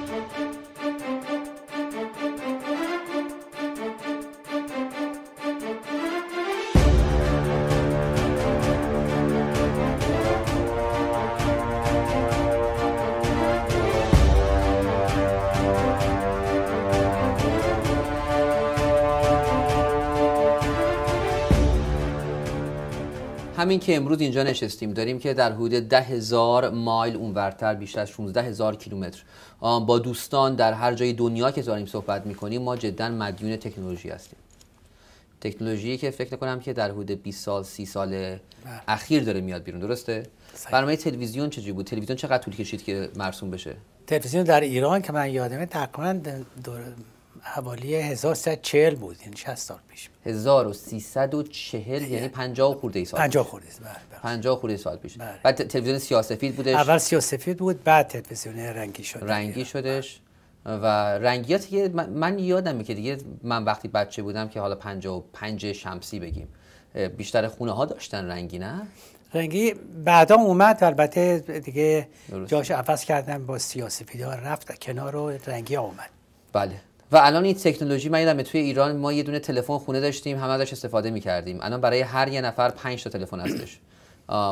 Thank you. همین که امروز اینجا نشستیم داریم که در حدود ده هزار مایل اونورتر بیشتر از 16 هزار کیلومتر با دوستان در هر جای دنیا که داریم صحبت میکنیم ما جدا مدیون تکنولوژی هستیم تکنولوژی که فکر کنم که در حدود 20 سال 30 سال بله. اخیر داره میاد بیرون درسته برنامه تلویزیون چجوری بود تلویزیون چقدر طول کشید که مرسوم بشه تلویزیون در ایران که من یادمه تقریبا حوالی 1340 بود یعنی 60 سال پیش 1340 یعنی 50 خورده سال 50 خورده بله 50 خورده سال پیش بله. بعد تلویزیون سیاسفید بودش اول سیاسفید بود بعد تلویزیون رنگی شد رنگی بله. شدش و رنگیات یه من یادمه که دیگه من وقتی بچه بودم که حالا 55 شمسی بگیم بیشتر خونه ها داشتن رنگی نه رنگی بعدا اومد البته دیگه جاش عوض کردن با سیاسفیدا رفت کنار و رنگی اومد بله و الان این تکنولوژی من یادم توی ایران ما یه دونه تلفن خونه داشتیم همه ازش استفاده میکردیم الان برای هر یه نفر پنج تا تلفن هستش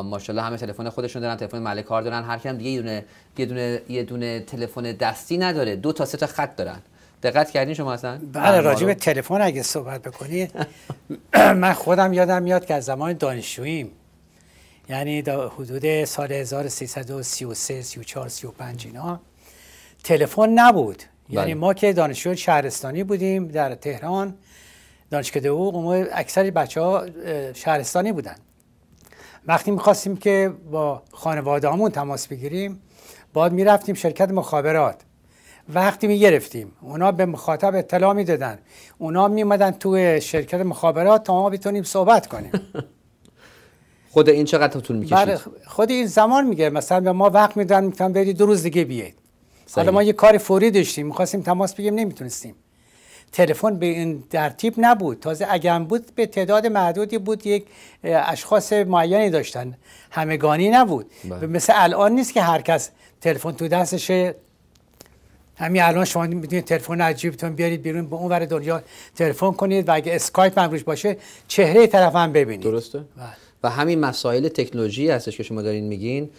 ماشاءالله همه تلفن خودشون دارن تلفن ملک دارن هر کیم دیگه یه دونه یه دونه یه دونه تلفن دستی نداره دو تا سه تا خط دارن دقت کردین شما اصلا بله, بله. راجع به تلفن اگه صحبت بکنی من خودم یادم میاد که از زمان دانشجوییم یعنی حدود سال 1333 34 35 اینا تلفن نبود یعنی بله. ما که دانشجو شهرستانی بودیم در تهران دانشگاه حقوق اکثر بچه ها شهرستانی بودن وقتی میخواستیم که با خانواده تماس بگیریم باید میرفتیم شرکت مخابرات وقتی میگرفتیم اونا به مخاطب اطلاع میدادن اونا میمدن توی شرکت مخابرات تا ما بتونیم صحبت کنیم خود این چقدر طول میکشید؟ بله، خود این زمان میگه مثلا به ما وقت میدن میتونم برید دو روز دیگه بیاید حالا ما یه کار فوری داشتیم میخواستیم تماس بگیم نمیتونستیم تلفن به این ترتیب نبود تازه اگر بود به تعداد محدودی بود یک اشخاص معینی داشتن همگانی نبود به مثل الان نیست که هر کس تلفن تو دستشه همین الان شما میتونید تلفن عجیبتون بیارید بیرون به اون ور دنیا تلفن کنید و اگه اسکایپ هم روش باشه چهره طرف هم ببینید درسته بله. و همین مسائل تکنولوژی هستش که شما دارین میگین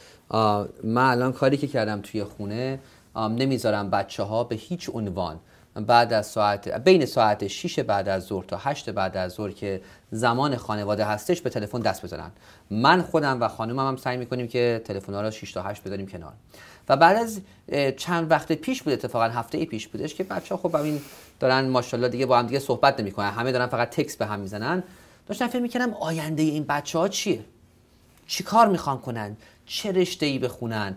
من الان کاری که کردم توی خونه نمیذارم بچه ها به هیچ عنوان بعد از ساعت بین ساعت 6 بعد از ظهر تا 8 بعد از ظهر که زمان خانواده هستش به تلفن دست بزنن من خودم و خانومم هم سعی میکنیم که تلفن ها را 6 تا 8 بذاریم کنار و بعد از چند وقت پیش بود اتفاقا هفته ای پیش بودش که بچه ها خب همین دارن ماشاءالله دیگه با هم دیگه صحبت نمیکنن همه دارن فقط تکس به هم میزنن داشتم فکر میکردم آینده این بچه ها چیه چیکار میخوان کنن چه رشته ای بخونن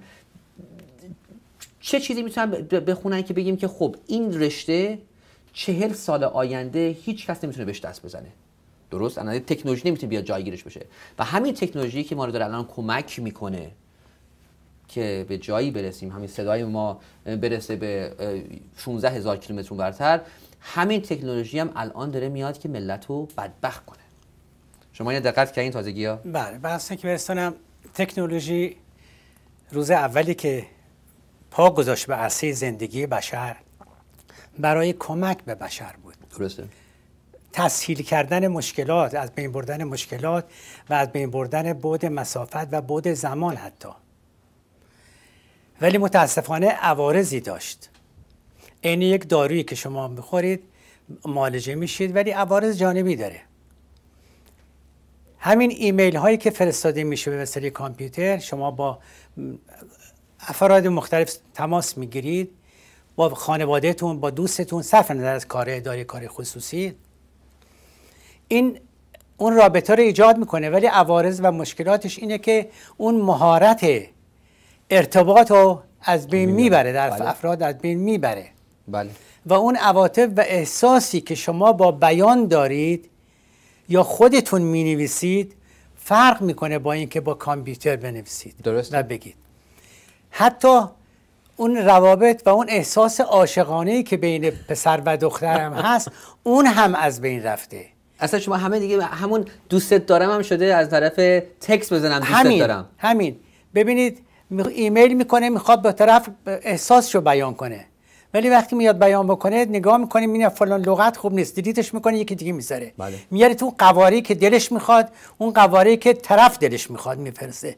چه چیزی میتونن بخونن که بگیم که خب این رشته چهل سال آینده هیچ کس نمیتونه بهش دست بزنه درست تکنولوژی نمیتونه بیا جایگیرش بشه و همین تکنولوژی که ما رو داره الان کمک میکنه که به جایی برسیم همین صدای ما برسه به 16 هزار کیلومتر برتر همین تکنولوژی هم الان داره میاد که ملت رو بدبخت کنه شما اینو دقت کردین تازگی ها بله که تکنولوژی روز اولی که پا گذاشت به عرصه زندگی بشر برای کمک به بشر بود درسته تسهیل کردن مشکلات از بین بردن مشکلات و از بین بردن بوده مسافت و بوده زمان حتی ولی متاسفانه عوارضی داشت این یک دارویی که شما میخورید مالجه میشید ولی عوارض جانبی داره همین ایمیل هایی که فرستاده میشه به وسیله کامپیوتر شما با افراد مختلف تماس میگیرید با خانوادهتون با دوستتون صرف نظر از کار اداری کار خصوصی این اون رابطه رو ایجاد میکنه ولی عوارض و مشکلاتش اینه که اون مهارت ارتباط رو از بین میبره در بله. افراد از بین میبره بله. و اون عواطف و احساسی که شما با بیان دارید یا خودتون مینویسید فرق میکنه با اینکه با کامپیوتر بنویسید درست و بگید حتی اون روابط و اون احساس عاشقانه که بین پسر و دخترم هست اون هم از بین رفته اصلا شما همه دیگه همون دوستت دارم هم شده از طرف تکس بزنم دوستت همین، دارم همین ببینید ایمیل میکنه میخواد به طرف احساسشو رو بیان کنه ولی وقتی میاد بیان بکنه نگاه میکنه میگه فلان لغت خوب نیست دیدیتش میکنه یکی دیگه میذاره بله. میاره تو قواری که دلش میخواد اون قواری که طرف دلش میخواد میفرسته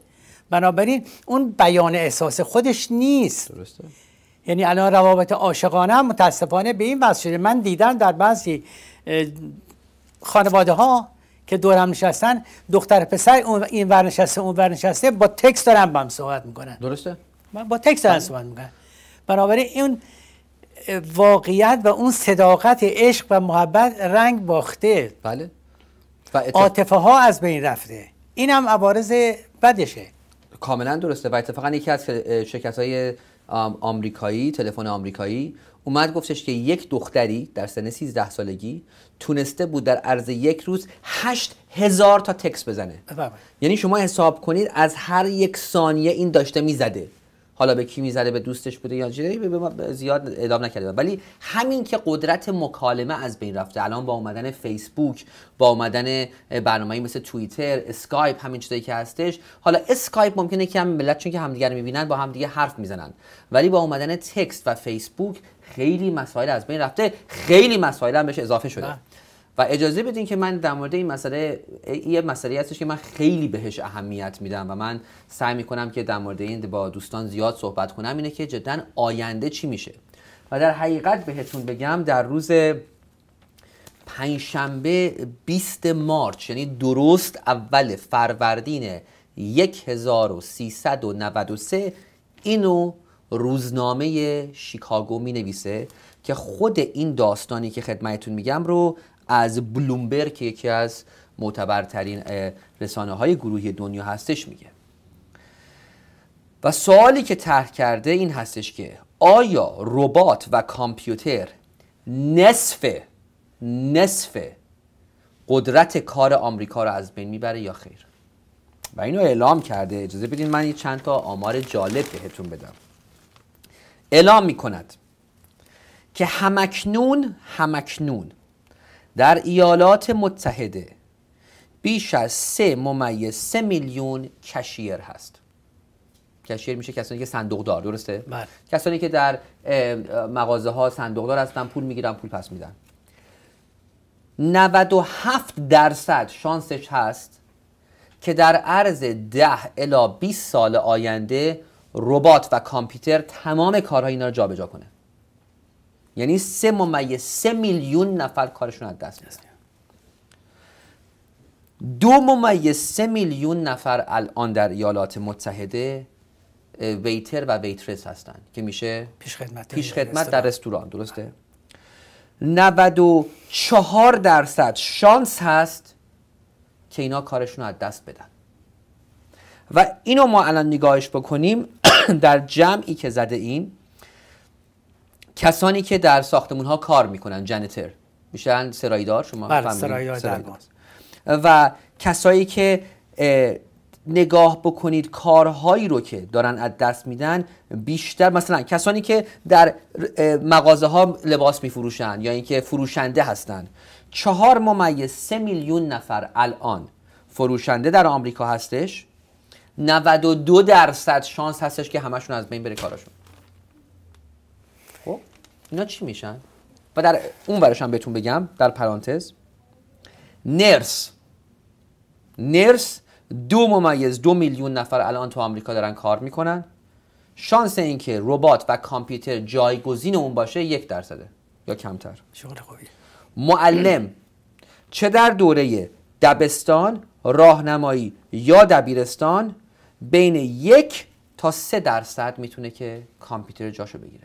بنابراین اون بیان احساس خودش نیست درسته. یعنی الان روابط عاشقانه هم متاسفانه به این وضع شده من دیدم در بعضی خانواده ها که هم نشستن دختر پسر این ورنشسته، اون ورنشسته با تکس دارن با هم صحبت میکنن درسته با تکس دارن صحبت میکنن بنابراین این واقعیت و اون صداقت عشق و محبت رنگ باخته بله و اتف ها از بین رفته این هم عوارض بدشه کاملا درسته و اتفاقا یکی از شرکت های آمریکایی تلفن آمریکایی اومد گفتش که یک دختری در سن 13 سالگی تونسته بود در عرض یک روز 8 هزار تا تکس بزنه بله. یعنی شما حساب کنید از هر یک ثانیه این داشته میزده حالا به کی میزده، به دوستش بوده یا چیزی به زیاد اعدام نکرده ولی همین که قدرت مکالمه از بین رفته الان با اومدن فیسبوک با اومدن برنامه‌ای مثل توییتر اسکایپ همین چیزایی که هستش حالا اسکایپ ممکنه که هم ملت چون که همدیگر میبینن با همدیگه حرف میزنن ولی با اومدن تکست و فیسبوک خیلی مسائل از بین رفته خیلی مسائل هم بهش اضافه شده بله. و اجازه بدین که من در مورد این مسئله یه مسئله هستش که من خیلی بهش اهمیت میدم و من سعی میکنم که در مورد این با دوستان زیاد صحبت کنم اینه که جدا آینده چی میشه و در حقیقت بهتون بگم در روز پنجشنبه 20 مارچ یعنی درست اول فروردین 1393 اینو روزنامه شیکاگو می نویسه که خود این داستانی که خدمتتون میگم رو از بلومبرگ که یکی از معتبرترین رسانه های گروهی دنیا هستش میگه و سوالی که طرح کرده این هستش که آیا ربات و کامپیوتر نصف نصف قدرت کار آمریکا رو از بین میبره یا خیر و اینو اعلام کرده اجازه بدین من یه چند تا آمار جالب بهتون بدم اعلام میکند که همکنون همکنون در ایالات متحده بیش از سه ممیز سه میلیون کشیر هست کشیر میشه کسانی که صندوقدار درسته بله. کسانی که در مغازه ها صندوقدار هستن پول میگیرن پول پس میدن 97 درصد شانسش هست که در عرض 10 الا 20 سال آینده ربات و کامپیوتر تمام کارهای اینا رو جابجا کنه یعنی سه ممیز سه میلیون نفر کارشون از دست میدن دو ممیز سه میلیون نفر الان در ایالات متحده ویتر و ویترس هستن که میشه پیش خدمت, در رستوران درسته 94 درصد شانس هست که اینا کارشون رو از دست بدن و اینو ما الان نگاهش بکنیم در جمعی که زده این کسانی که در ساختمون ها کار میکنن جنتر میشن سرایدار شما بله، و کسایی که نگاه بکنید کارهایی رو که دارن از دست میدن بیشتر مثلا کسانی که در مغازه ها لباس میفروشن یا اینکه فروشنده هستن چهار ممیز سه میلیون نفر الان فروشنده در آمریکا هستش 92 درصد شانس هستش که همشون از بین بره کارشون اینا چی میشن و در اون ورش هم بهتون بگم در پرانتز نرس نرس دو ممیز دو میلیون نفر الان تو آمریکا دارن کار میکنن شانس اینکه ربات و کامپیوتر جایگزین اون باشه یک درصده یا کمتر شغل خوبی معلم چه در دوره دبستان راهنمایی یا دبیرستان بین یک تا سه درصد میتونه که کامپیوتر جاشو بگیره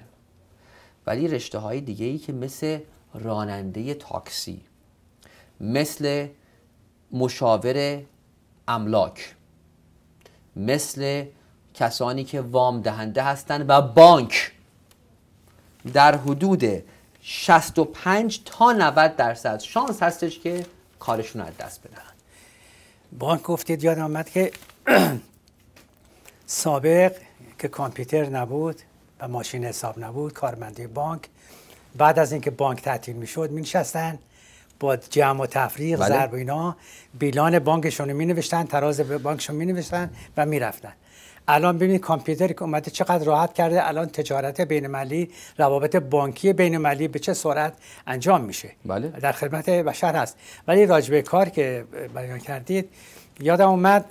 ولی رشته های دیگه ای که مثل راننده تاکسی مثل مشاور املاک مثل کسانی که وام دهنده هستند و بانک در حدود 65 تا 90 درصد شانس هستش که کارشون از دست بدن بانک گفتید یاد آمد که سابق که کامپیوتر نبود و ماشین حساب نبود کارمندی بانک بعد از اینکه بانک تعطیل میشد مینشستن با جمع و تفریق بله. ضرب اینا بیلان بانکشون رو می نوشتن تراز بانکشون می نوشتن و میرفتن الان ببینید کامپیوتری که اومده چقدر راحت کرده الان تجارت بین المللی روابط بانکی بین المللی به چه سرعت انجام میشه بله. در خدمت بشر هست ولی راجبه کار که بیان کردید یادم اومد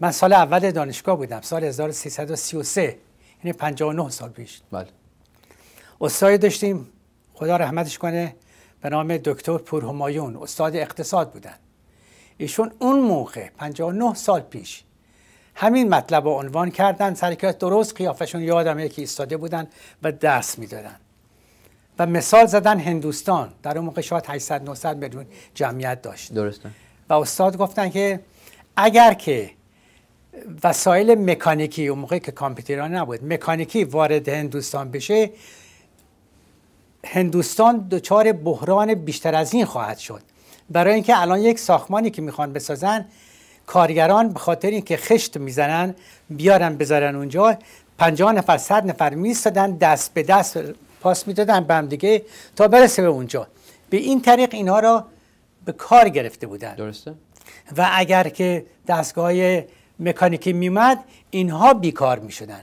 من سال اول دانشگاه بودم سال 1333 یعنی 59 سال پیش بله استادی داشتیم خدا رحمتش کنه به نام دکتر پور همایون استاد اقتصاد بودن ایشون اون موقع 59 سال پیش همین مطلب رو عنوان کردن سرکات درست قیافشون یادم یکی ایستاده بودن و درس میدادن و مثال زدن هندوستان در اون موقع شاید 800 900 میلیون جمعیت داشت درسته و استاد گفتن که اگر که وسایل مکانیکی اون موقع که کامپیوتر نبود مکانیکی وارد هندوستان بشه هندوستان دچار بحران بیشتر از این خواهد شد برای اینکه الان یک ساختمانی که میخوان بسازن کارگران به خاطر اینکه خشت میزنن بیارن بذارن اونجا 50 نفر 100 نفر میستادن دست به دست پاس میدادن به هم دیگه تا برسه به اونجا به این طریق اینها را به کار گرفته بودن درسته و اگر که دستگاه مکانیکی میمد اینها بیکار میشدن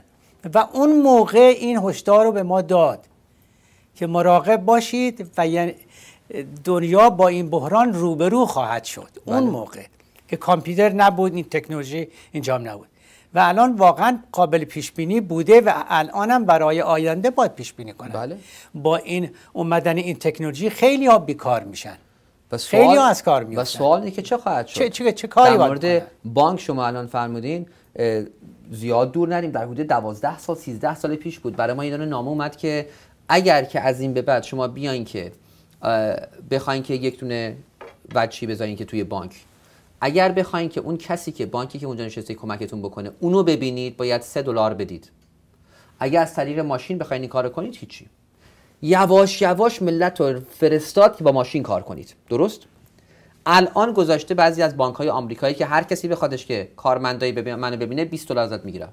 و اون موقع این هشدار رو به ما داد که مراقب باشید و یعنی دنیا با این بحران روبرو خواهد شد اون بله. موقع که کامپیوتر نبود این تکنولوژی انجام نبود و الان واقعا قابل پیش بینی بوده و الان هم برای آینده باید پیش بینی کنه بله. با این اومدن این تکنولوژی خیلی ها بیکار میشن و کار سوال اینه که چه خواهد شد چه چه, چه کاری در مورد بانک شما الان فرمودین زیاد دور نریم در حدود 12 سال 13 سال پیش بود برای ما یه نامه اومد که اگر که از این به بعد شما بیاین که بخواین که یک دونه وچی بذارین که توی بانک اگر بخواین که اون کسی که بانکی که اونجا نشسته کمکتون بکنه اونو ببینید باید 3 دلار بدید اگر از طریق ماشین بخواین این کارو کنید هیچی یواش یواش ملت رو فرستاد که با ماشین کار کنید درست الان گذاشته بعضی از بانک های آمریکایی که هر کسی بخوادش که کارمندایی ببین منو ببینه 20 دلار ازت میگیرم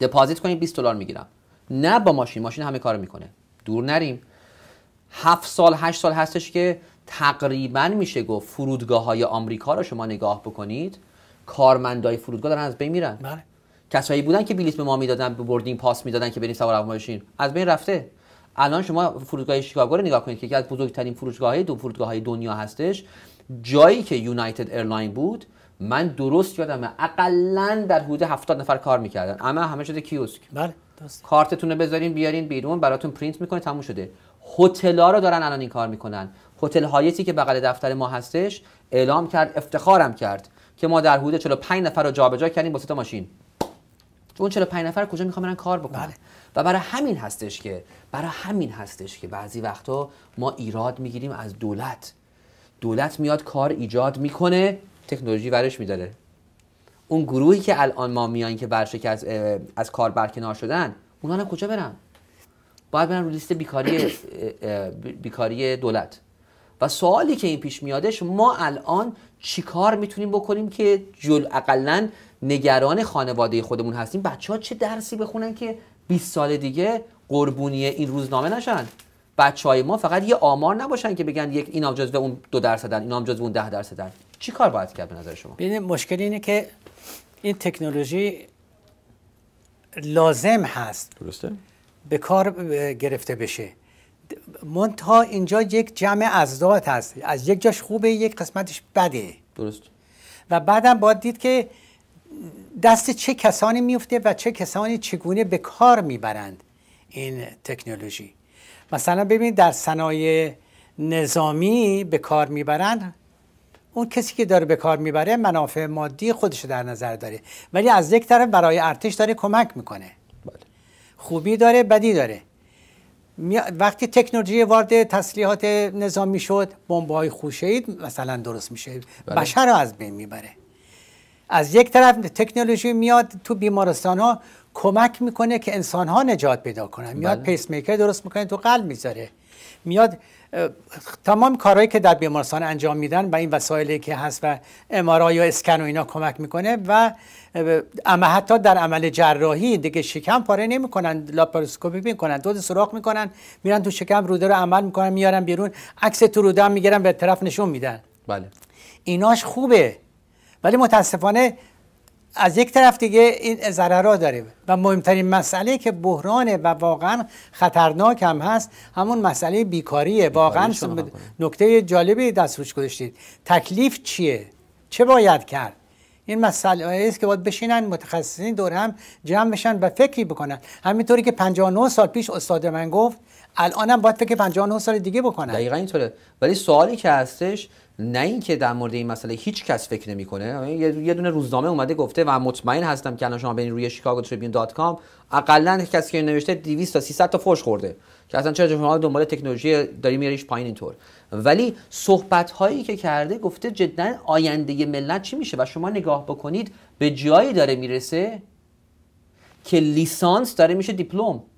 دپازیت کنید 20 دلار میگیرم نه با ماشین ماشین همه کارو میکنه دور نریم 7 سال 8 سال هستش که تقریبا میشه گفت فرودگاه های آمریکا رو شما نگاه بکنید کارمندای فرودگاه دارن از بین میرن بله. کسایی بودن که بلیط به ما میدادن به بوردینگ پاس میدادن که بریم سوار هواپیما از بین رفته الان شما فرودگاه شیکاگو رو نگاه کنید که یکی از بزرگترین فرودگاه‌های دو فرودگاه‌های دنیا هستش جایی که یونایتد ایرلاین بود من درست یادمه اقلا در حدود 70 نفر کار میکردن اما همه شده کیوسک بله کارتتون رو بذارین بیارین بیرون براتون پرینت میکنه تموم شده هتل‌ها رو دارن الان این کار میکنن هتل هایتی که بغل دفتر ما هستش اعلام کرد افتخارم کرد که ما در حدود 45 نفر رو جابجا کردیم با ماشین اون 45 نفر کجا میخوام برن کار بکنن بله. و برای همین هستش که برای همین هستش که بعضی وقتا ما ایراد میگیریم از دولت دولت میاد کار ایجاد میکنه تکنولوژی ورش میداره اون گروهی که الان ما میان که برشک از, از کار برکنار شدن اونا هم کجا برن باید برن رو لیست بیکاری بیکاری دولت و سوالی که این پیش میادش ما الان چیکار میتونیم بکنیم که جل اقلا نگران خانواده خودمون هستیم بچه ها چه درسی بخونن که 20 سال دیگه قربونی این روزنامه نشن بچه های ما فقط یه آمار نباشن که بگن یک این و اون دو درصدن این آمجاز و اون ده درصدن چی کار باید کرد به نظر شما بین یعنی مشکل اینه که این تکنولوژی لازم هست درسته به کار گرفته بشه منتها اینجا یک جمع ازداد هست از یک جاش خوبه یک قسمتش بده درست و بعدم باید دید که دست چه کسانی میفته و چه کسانی چگونه به کار میبرند این تکنولوژی مثلا ببینید در صنایع نظامی به کار میبرند اون کسی که داره به کار میبره منافع مادی خودش در نظر داره ولی از یک طرف برای ارتش داره کمک میکنه بله. خوبی داره بدی داره وقتی تکنولوژی وارد تسلیحات نظامی شد های خوشه‌ای مثلا درست میشه بله. بشر رو از بین میبره از یک طرف تکنولوژی میاد تو بیمارستان ها کمک میکنه که انسان ها نجات پیدا کنن میاد بله. پیس میکر درست میکنه تو قلب میذاره میاد تمام کارهایی که در بیمارستان انجام میدن و این وسایلی که هست و امارای و اسکن و اینا کمک میکنه و اما حتی در عمل جراحی دیگه شکم پاره نمیکنن لاپاروسکوپی میکنن دود سوراخ میکنن میرن تو شکم روده رو عمل میکنن میارن بیرون عکس تو روده هم میگیرن به طرف نشون میدن بله ایناش خوبه ولی متاسفانه از یک طرف دیگه این ضررها داره و مهمترین مسئله که بحران و واقعا خطرناک هم هست همون مسئله بیکاریه واقعا نکته جالبی دست روش گذاشتید تکلیف چیه چه باید کرد این مسئله است که باید بشینن متخصصین دور هم جمع بشن و فکری بکنن همینطوری که 59 سال پیش استاد من گفت الانم باید فکر 59 سال دیگه بکنه دقیقا اینطوره ولی سوالی که هستش نه اینکه در مورد این مسئله هیچ کس فکر نمیکنه یعنی یه دونه روزنامه اومده گفته و مطمئن هستم که الان شما برین روی شیکاگو تریبیون دات کام اقلا کسی که نوشته 200 تا 300 تا فوش خورده که اصلا چرا شما دنبال تکنولوژی داری میریش پایین اینطور ولی صحبت هایی که کرده گفته جدا آینده ملت چی میشه و شما نگاه بکنید به جایی داره میرسه که لیسانس داره میشه دیپلم